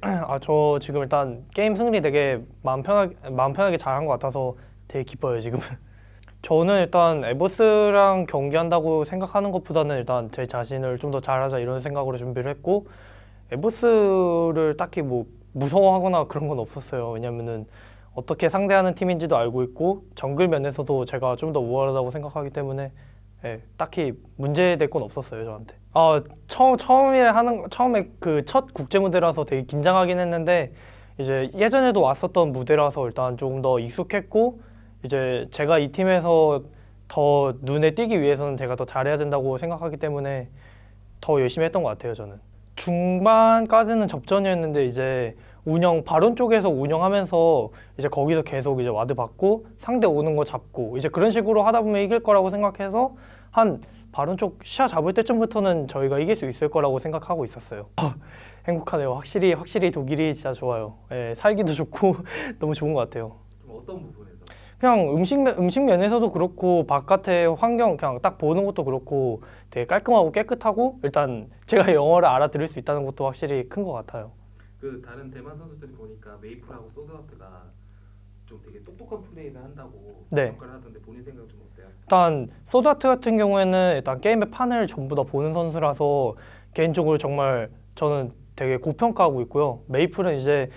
아 저 지금 일단 게임 승리 되게 마음 편하게 마음 편하게 잘한 것 같아서 되게 기뻐요 지금. 저는 일단 에버스랑 경기한다고 생각하는 것보다는 일단 제 자신을 좀 더 잘하자 이런 생각으로 준비를 했고 에버스를 딱히 뭐 무서워하거나 그런 건 없었어요. 왜냐면은 어떻게 상대하는 팀인지도 알고 있고 정글 면에서도 제가 좀 더 우월하다고 생각하기 때문에 예, 딱히 문제될 건 없었어요 저한테. 어, 처음 처음에 하는 그 처음에 그 첫 국제 무대라서 되게 긴장하긴 했는데 이제 예전에도 왔었던 무대라서 일단 조금 더 익숙했고 이제 제가 이 팀에서 더 눈에 띄기 위해서는 제가 더 잘해야 된다고 생각하기 때문에 더 열심히 했던 것 같아요 저는. 중반까지는 접전이었는데 이제 운영 발언 쪽에서 운영하면서 이제 거기서 계속 이제 와드 받고 상대 오는 거 잡고 이제 그런 식으로 하다 보면 이길 거라고 생각해서 한 발언 쪽 시야 잡을 때쯤부터는 저희가 이길 수 있을 거라고 생각하고 있었어요. 행복하네요. 확실히 확실히 독일이 진짜 좋아요. 예, 살기도 좋고 너무 좋은 것 같아요. 어떤 부분? 그냥 음식 음식 면에서도 그렇고 바깥의 환경 그냥 딱 보는 것도 그렇고 되게 깔끔하고 깨끗하고 일단 제가 영어를 알아들을 수 있다는 것도 확실히 큰 것 같아요. 그 다른 대만 선수들이 보니까 메이플하고 소드아트가 좀 되게 똑똑한 플레이를 한다고 네. 평가를 하던데 본인 생각 좀 어때요? 일단 소드아트 같은 경우에는 일단 게임의 판을 전부 다 보는 선수라서 개인적으로 정말 저는 되게 고평가하고 있고요. 메이플은 이제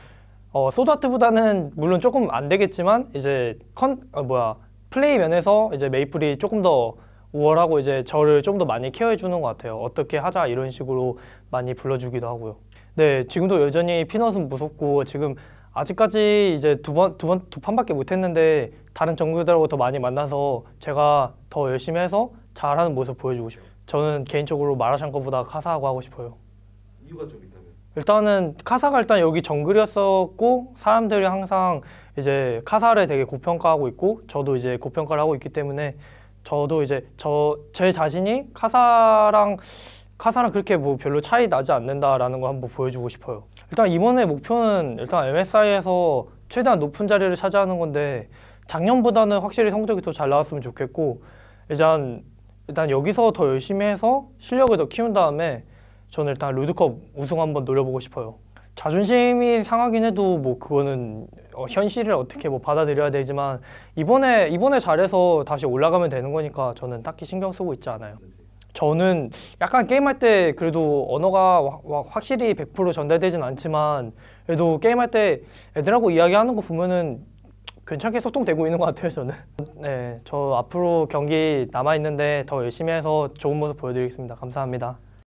어, 소아트보다는 물론 조금 안 되겠지만 이제 컨 어, 뭐야 플레이 면에서 이제 메이플이 조금 더 우월하고 이제 저를 좀 더 많이 케어해 주는 것 같아요. 어떻게 하자 이런 식으로 많이 불러주기도 하고요. 네, 지금도 여전히 피넛은 무섭고 지금 아직까지 이제 두 번 두 번 두 판밖에 못 했는데 다른 정글들하고 더 많이 만나서 제가 더 열심히 해서 잘하는 모습 보여주고 싶어요. 저는 개인적으로 마라샹궈보다 카사하고 하고 싶어요. 이유가 좀 있다. 일단은 카사가 일단 여기 정글이었었고 사람들이 항상 이제 카사를 되게 고평가하고 있고 저도 이제 고평가를 하고 있기 때문에 저도 이제 저 제 자신이 카사랑 카사랑 그렇게 뭐 별로 차이 나지 않는다라는 걸 한번 보여주고 싶어요. 일단 이번에 목표는 일단 MSI에서 최대한 높은 자리를 차지하는 건데 작년보다는 확실히 성적이 더 잘 나왔으면 좋겠고 일단 일단 여기서 더 열심히 해서 실력을 더 키운 다음에 저는 일단 롤드컵 우승 한번 노려보고 싶어요. 자존심이 상하긴 해도 뭐 그거는 어, 현실을 어떻게 뭐 받아들여야 되지만 이번에 이번에 잘해서 다시 올라가면 되는 거니까 저는 딱히 신경 쓰고 있지 않아요. 저는 약간 게임할 때 그래도 언어가 와, 확실히 100% 전달되진 않지만 그래도 게임할 때 애들하고 이야기하는 거 보면은 괜찮게 소통되고 있는 것 같아요 저는 네, 저 앞으로 경기 남아있는데 더 열심히 해서 좋은 모습 보여드리겠습니다 감사합니다